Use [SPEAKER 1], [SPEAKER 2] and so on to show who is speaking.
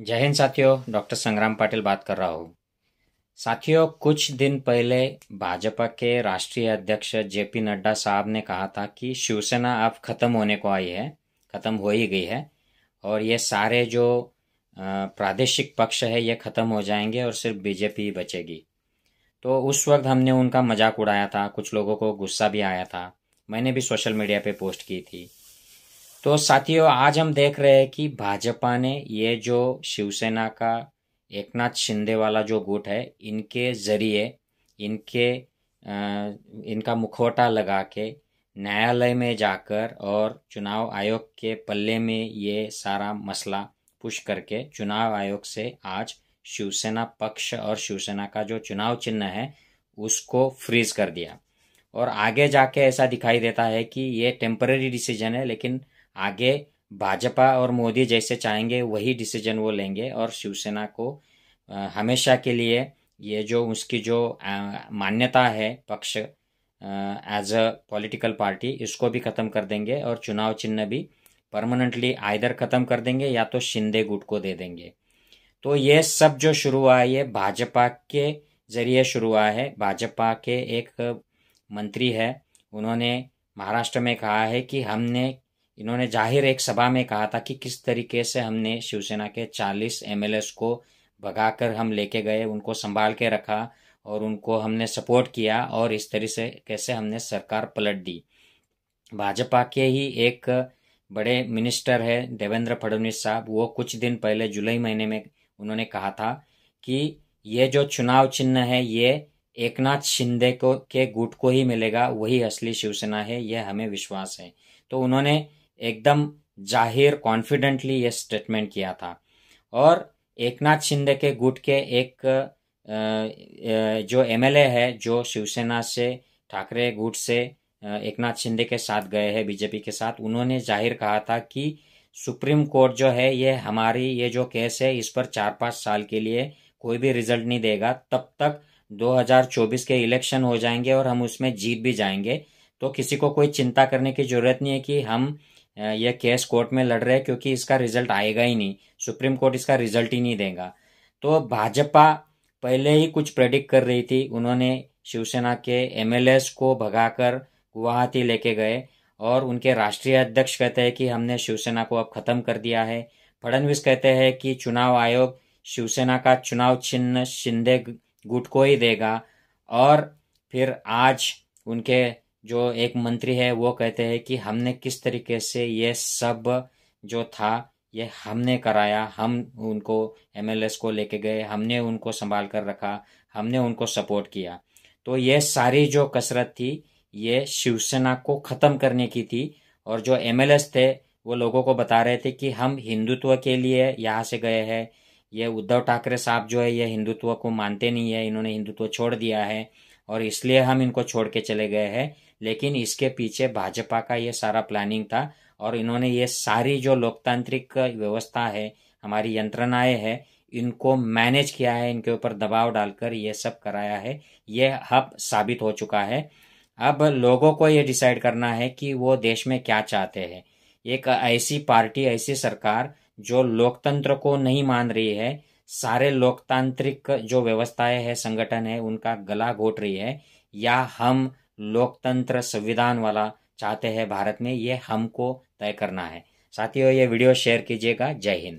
[SPEAKER 1] जय हिंद साथियों डॉक्टर संग्राम पाटिल बात कर रहा हूँ साथियों कुछ दिन पहले भाजपा के राष्ट्रीय अध्यक्ष जे पी नड्डा साहब ने कहा था कि शिवसेना अब ख़त्म होने को आई है ख़त्म हो ही गई है और ये सारे जो प्रादेशिक पक्ष है ये ख़त्म हो जाएंगे और सिर्फ बीजेपी ही बचेगी तो उस वक्त हमने उनका मजाक उड़ाया था कुछ लोगों को गुस्सा भी आया था मैंने भी सोशल मीडिया पे पोस्ट की थी तो साथियों आज हम देख रहे हैं कि भाजपा ने ये जो शिवसेना का एकनाथ शिंदे वाला जो गुट है इनके जरिए इनके आ, इनका मुखौटा लगा के न्यायालय में जाकर और चुनाव आयोग के पल्ले में ये सारा मसला पुश करके चुनाव आयोग से आज शिवसेना पक्ष और शिवसेना का जो चुनाव चिन्ह है उसको फ्रीज कर दिया और आगे जाके ऐसा दिखाई देता है कि ये टेम्पररी डिसीजन है लेकिन आगे भाजपा और मोदी जैसे चाहेंगे वही डिसीजन वो लेंगे और शिवसेना को हमेशा के लिए ये जो उसकी जो मान्यता है पक्ष एज अ पॉलिटिकल पार्टी इसको भी ख़त्म कर देंगे और चुनाव चिन्ह भी परमानेंटली आइधर ख़त्म कर देंगे या तो शिंदे गुट को दे देंगे तो ये सब जो शुरू हुआ है ये भाजपा के ज़रिए शुरू हुआ है भाजपा के एक मंत्री है उन्होंने महाराष्ट्र में कहा है कि हमने इन्होंने जाहिर एक सभा में कहा था कि किस तरीके से हमने शिवसेना के 40 एम को भगाकर हम लेके गए उनको संभाल के रखा और उनको हमने सपोर्ट किया और इस तरह से कैसे हमने सरकार पलट दी भाजपा के ही एक बड़े मिनिस्टर है देवेंद्र फडणवीस साहब वो कुछ दिन पहले जुलाई महीने में उन्होंने कहा था कि ये जो चुनाव चिन्ह है ये एकनाथ शिंदे को के गुट को ही मिलेगा वही असली शिवसेना है यह हमें विश्वास है तो उन्होंने एकदम जाहिर कॉन्फिडेंटली ये स्टेटमेंट किया था और एक नाथ शिंदे के गुट के एक जो एमएलए है जो शिवसेना से ठाकरे गुट से एक नाथ शिंदे के साथ गए हैं बीजेपी के साथ उन्होंने जाहिर कहा था कि सुप्रीम कोर्ट जो है ये हमारी ये जो केस है इस पर चार पाँच साल के लिए कोई भी रिजल्ट नहीं देगा तब तक 2024 के इलेक्शन हो जाएंगे और हम उसमें जीत भी जाएंगे तो किसी को कोई चिंता करने की ज़रूरत नहीं है कि हम यह केस कोर्ट में लड़ रहे हैं क्योंकि इसका रिजल्ट आएगा ही नहीं सुप्रीम कोर्ट इसका रिजल्ट ही नहीं देगा तो भाजपा पहले ही कुछ प्रेडिक्ट कर रही थी उन्होंने शिवसेना के एम को भगाकर गुवाहाटी लेके गए और उनके राष्ट्रीय अध्यक्ष कहते हैं कि हमने शिवसेना को अब खत्म कर दिया है फडणवीस कहते हैं कि चुनाव आयोग शिवसेना का चुनाव चिन्ह शिंदे गुट को ही देगा और फिर आज उनके जो एक मंत्री है वो कहते हैं कि हमने किस तरीके से ये सब जो था ये हमने कराया हम उनको एमएलएस को लेके गए हमने उनको संभाल कर रखा हमने उनको सपोर्ट किया तो ये सारी जो कसरत थी ये शिवसेना को ख़त्म करने की थी और जो एमएलएस थे वो लोगों को बता रहे थे कि हम हिंदुत्व के लिए यहाँ से गए हैं ये उद्धव ठाकरे साहब जो है ये हिंदुत्व को मानते नहीं है इन्होंने हिंदुत्व छोड़ दिया है और इसलिए हम इनको छोड़ के चले गए हैं लेकिन इसके पीछे भाजपा का ये सारा प्लानिंग था और इन्होंने ये सारी जो लोकतांत्रिक व्यवस्था है हमारी यंत्रणाएं है इनको मैनेज किया है इनके ऊपर दबाव डालकर ये सब कराया है ये हब साबित हो चुका है अब लोगों को ये डिसाइड करना है कि वो देश में क्या चाहते हैं एक ऐसी पार्टी ऐसी सरकार जो लोकतंत्र को नहीं मान रही है सारे लोकतांत्रिक जो व्यवस्थाएं है संगठन है उनका गला घोट रही है या हम लोकतंत्र संविधान वाला चाहते हैं भारत में ये हमको तय करना है साथियों ये वीडियो शेयर कीजिएगा जय हिंद